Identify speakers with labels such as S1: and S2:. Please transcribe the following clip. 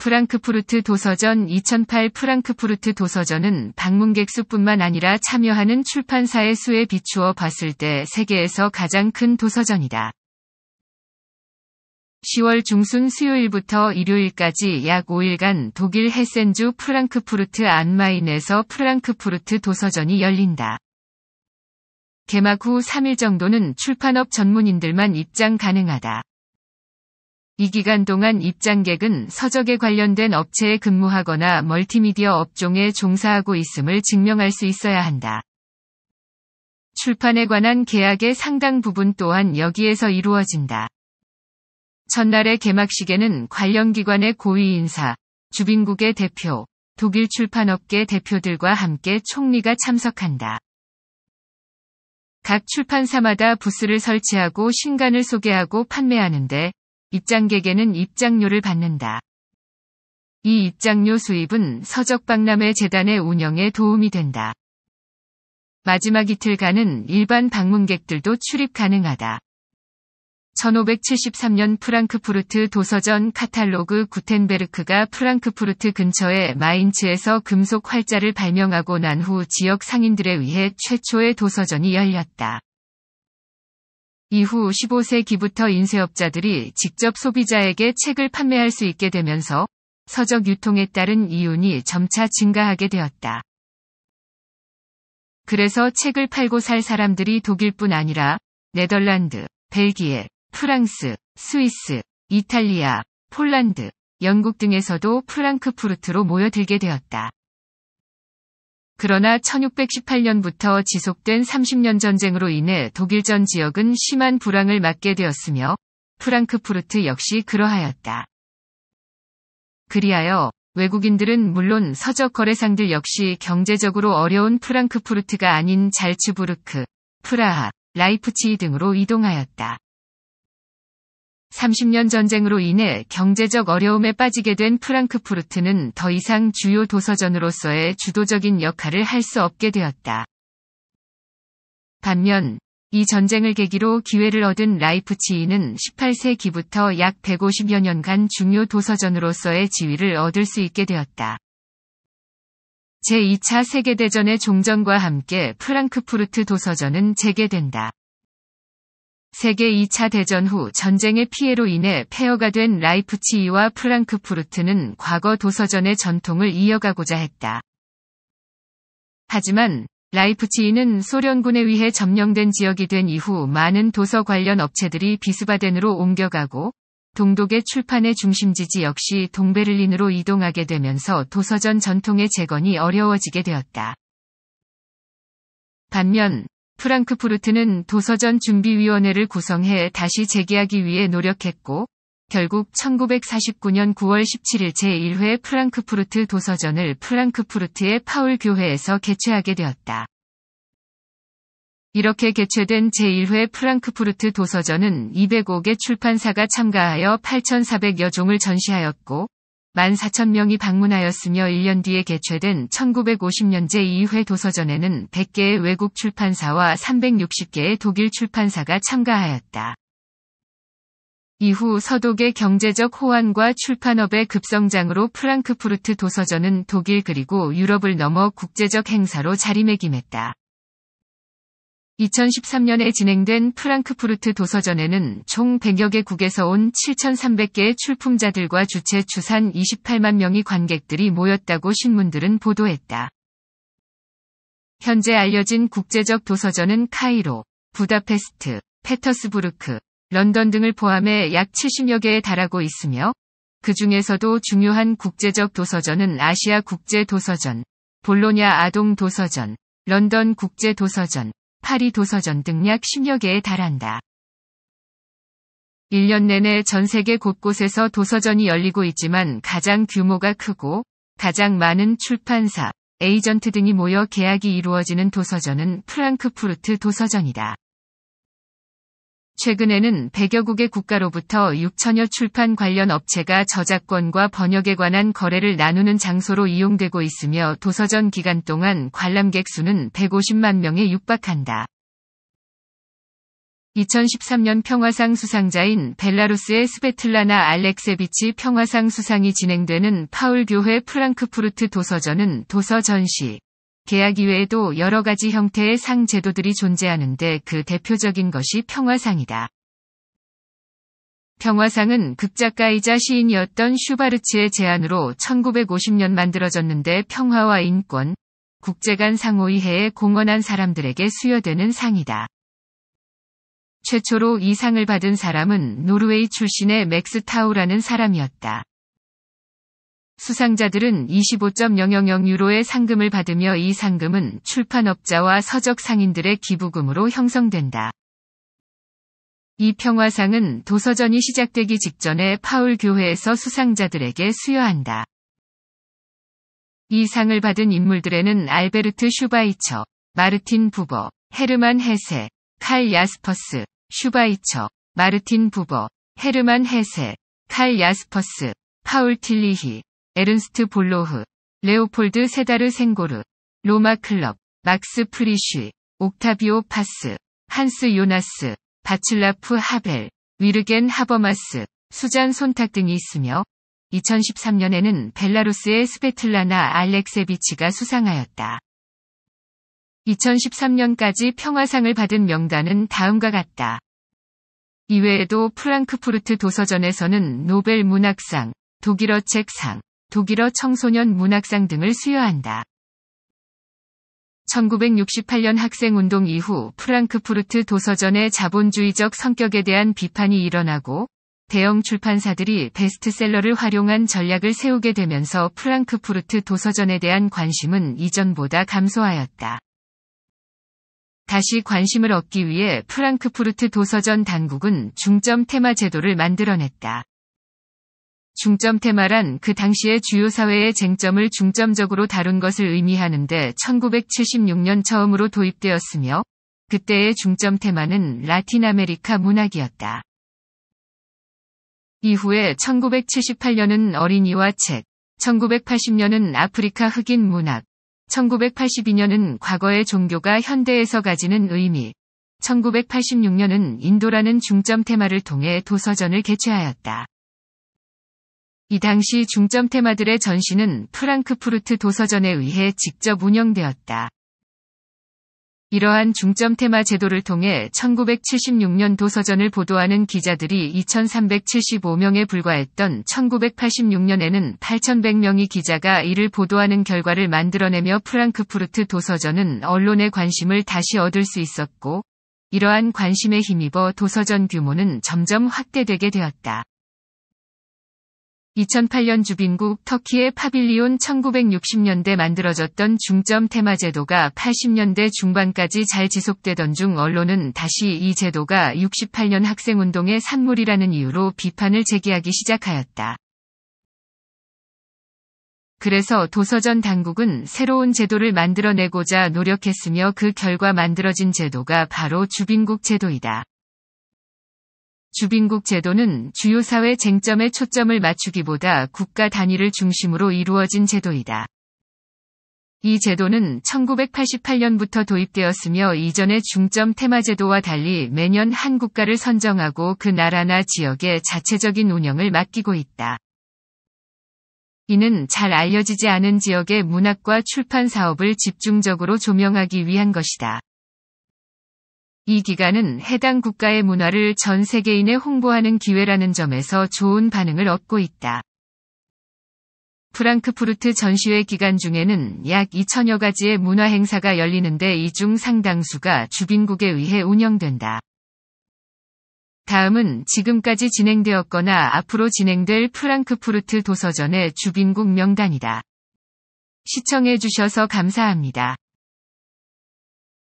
S1: 프랑크푸르트 도서전 2008 프랑크푸르트 도서전은 방문객 수뿐만 아니라 참여하는 출판사의 수에 비추어 봤을 때 세계에서 가장 큰 도서전이다. 10월 중순 수요일부터 일요일까지 약 5일간 독일 헤센주 프랑크푸르트 안마인에서 프랑크푸르트 도서전이 열린다. 개막 후 3일 정도는 출판업 전문인들만 입장 가능하다. 이 기간 동안 입장객은 서적에 관련된 업체에 근무하거나 멀티미디어 업종에 종사하고 있음을 증명할 수 있어야 한다. 출판에 관한 계약의 상당 부분 또한 여기에서 이루어진다. 첫날의 개막식에는 관련 기관의 고위 인사, 주빈국의 대표, 독일 출판업계 대표들과 함께 총리가 참석한다. 각 출판사마다 부스를 설치하고 신간을 소개하고 판매하는데 입장객에는 입장료를 받는다. 이 입장료 수입은 서적박람회 재단의 운영에 도움이 된다. 마지막 이틀간은 일반 방문객들도 출입 가능하다. 1573년 프랑크푸르트 도서전 카탈로그 구텐베르크가 프랑크푸르트 근처의 마인츠에서 금속 활자를 발명하고 난 후 지역 상인들에 의해 최초의 도서전이 열렸다. 이후 15세기부터 인쇄업자들이 직접 소비자에게 책을 판매할 수 있게 되면서 서적 유통에 따른 이윤이 점차 증가하게 되었다. 그래서 책을 팔고 살 사람들이 독일뿐 아니라 네덜란드, 벨기에, 프랑스, 스위스, 이탈리아, 폴란드, 영국 등에서도 프랑크푸르트로 모여들게 되었다. 그러나 1618년부터 지속된 30년 전쟁으로 인해 독일전 지역은 심한 불황을 맞게 되었으며 프랑크푸르트 역시 그러하였다. 그리하여 외국인들은 물론 서적 거래상들 역시 경제적으로 어려운 프랑크푸르트가 아닌 잘츠부르크, 프라하, 라이프치히 등으로 이동하였다. 30년 전쟁으로 인해 경제적 어려움에 빠지게 된 프랑크푸르트는 더 이상 주요 도서전으로서의 주도적인 역할을 할 수 없게 되었다. 반면 이 전쟁을 계기로 기회를 얻은 라이프치히는 18세기부터 약 150여 년간 중요 도서전으로서의 지위를 얻을 수 있게 되었다. 제2차 세계대전의 종전과 함께 프랑크푸르트 도서전은 재개된다. 세계 2차 대전 후 전쟁의 피해로 인해 폐허가 된 라이프치히와 프랑크푸르트는 과거 도서전의 전통을 이어가고자 했다. 하지만 라이프치히는 소련군에 의해 점령된 지역이 된 이후 많은 도서 관련 업체들이 비스바덴으로 옮겨가고 동독의 출판의 중심지지 역시 동베를린으로 이동하게 되면서 도서전 전통의 재건이 어려워지게 되었다. 반면 프랑크푸르트는 도서전 준비위원회를 구성해 다시 재개하기 위해 노력했고 결국 1949년 9월 17일 제1회 프랑크푸르트 도서전을 프랑크푸르트의 파울 교회에서 개최하게 되었다. 이렇게 개최된 제1회 프랑크푸르트 도서전은 205개 출판사가 참가하여 8,400여 종을 전시하였고 14,000명이 방문하였으며 1년 뒤에 개최된 1950년제 2회 도서전에는 100개의 외국 출판사와 360개의 독일 출판사가 참가하였다. 이후 서독의 경제적 호환과 출판업의 급성장으로 프랑크푸르트 도서전은 독일 그리고 유럽을 넘어 국제적 행사로 자리매김했다. 2013년에 진행된 프랑크푸르트 도서전에는 총 100여 개국에서 온 7,300개의 출품자들과 주최 추산 28만 명의 관객들이 모였다고 신문들은 보도했다. 현재 알려진 국제적 도서전은 카이로, 부다페스트, 페터스부르크, 런던 등을 포함해 약 70여 개에 달하고 있으며 그 중에서도 중요한 국제적 도서전은 아시아 국제 도서전, 볼로냐 아동 도서전, 런던 국제 도서전, 파리 도서전 등 약 10여 개에 달한다. 1년 내내 전 세계 곳곳에서 도서전이 열리고 있지만 가장 규모가 크고 가장 많은 출판사, 에이전트 등이 모여 계약이 이루어지는 도서전은 프랑크푸르트 도서전이다. 최근에는 100여 국의 국가로부터 6천여 출판 관련 업체가 저작권과 번역에 관한 거래를 나누는 장소로 이용되고 있으며 도서전 기간 동안 관람객 수는 150만 명에 육박한다. 2013년 평화상 수상자인 벨라루스의 스베틀라나 알렉세비치 평화상 수상이 진행되는 파울교회 프랑크푸르트 도서전은 도서 전시, 계약 이외에도 여러 가지 형태의 상 제도들이 존재하는데 그 대표적인 것이 평화상이다. 평화상은 극작가이자 시인이었던 슈바르츠의 제안으로 1950년 만들어졌는데 평화와 인권, 국제 간 상호이해에 공헌한 사람들에게 수여되는 상이다. 최초로 이 상을 받은 사람은 노르웨이 출신의 맥스 타우라는 사람이었다. 수상자들은 25.000유로의 상금을 받으며 이 상금은 출판업자와 서적 상인들의 기부금으로 형성된다. 이 평화상은 도서전이 시작되기 직전에 파울 교회에서 수상자들에게 수여한다. 이 상을 받은 인물들에는 알베르트 슈바이처, 마르틴 부버, 헤르만 헤세, 칼 야스퍼스, 슈바이처, 마르틴 부버, 헤르만 헤세, 칼 야스퍼스, 파울 틸리히, 에른스트 볼로흐, 레오폴드 세다르 생고르, 로마 클럽, 막스 프리쉬, 옥타비오 파스, 한스 요나스, 바칠라프 하벨, 위르겐 하버마스, 수잔 손탁 등이 있으며 2013년에는 벨라루스의 스베틀라나 알렉세비치가 수상하였다. 2013년까지 평화상을 받은 명단은 다음과 같다. 이외에도 프랑크푸르트 도서전에서는 노벨 문학상, 독일어 책상, 독일어 청소년 문학상 등을 수여한다. 1968년 학생운동 이후 프랑크푸르트 도서전의 자본주의적 성격에 대한 비판이 일어나고 대형 출판사들이 베스트셀러를 활용한 전략을 세우게 되면서 프랑크푸르트 도서전에 대한 관심은 이전보다 감소하였다. 다시 관심을 얻기 위해 프랑크푸르트 도서전 당국은 중점 테마 제도를 만들어냈다. 중점 테마란 그 당시의 주요 사회의 쟁점을 중점적으로 다룬 것을 의미하는데 1976년 처음으로 도입되었으며 그때의 중점 테마는 라틴 아메리카 문학이었다. 이후에 1978년은 어린이와 책, 1980년은 아프리카 흑인 문학, 1982년은 과거의 종교가 현대에서 가지는 의미, 1986년은 인도라는 중점 테마를 통해 도서전을 개최하였다. 이 당시 중점 테마들의 전시는 프랑크푸르트 도서전에 의해 직접 운영되었다. 이러한 중점 테마 제도를 통해 1976년 도서전을 보도하는 기자들이 2,375명에 불과했던 1986년에는 8,100명이 기자가 이를 보도하는 결과를 만들어내며 프랑크푸르트 도서전은 언론의 관심을 다시 얻을 수 있었고, 이러한 관심에 힘입어 도서전 규모는 점점 확대되게 되었다. 2008년 주빈국 터키의 파빌리온 1960년대 만들어졌던 중점 테마 제도가 80년대 중반까지 잘 지속되던 중 언론은 다시 이 제도가 68년 학생운동의 산물이라는 이유로 비판을 제기하기 시작하였다. 그래서 도서전 당국은 새로운 제도를 만들어내고자 노력했으며 그 결과 만들어진 제도가 바로 주빈국 제도이다. 주빈국 제도는 주요 사회 쟁점에 초점을 맞추기보다 국가 단위를 중심으로 이루어진 제도이다. 이 제도는 1988년부터 도입되었으며 이전의 중점 테마제도와 달리 매년 한 국가를 선정하고 그 나라나 지역의 자체적인 운영을 맡기고 있다. 이는 잘 알려지지 않은 지역의 문학과 출판 사업을 집중적으로 조명하기 위한 것이다. 이 기간은 해당 국가의 문화를 전 세계인에 홍보하는 기회라는 점에서 좋은 반응을 얻고 있다. 프랑크푸르트 전시회 기간 중에는 약 2천여 가지의 문화 행사가 열리는데 이 중 상당수가 주빈국에 의해 운영된다. 다음은 지금까지 진행되었거나 앞으로 진행될 프랑크푸르트 도서전의 주빈국 명단이다. 시청해주셔서 감사합니다.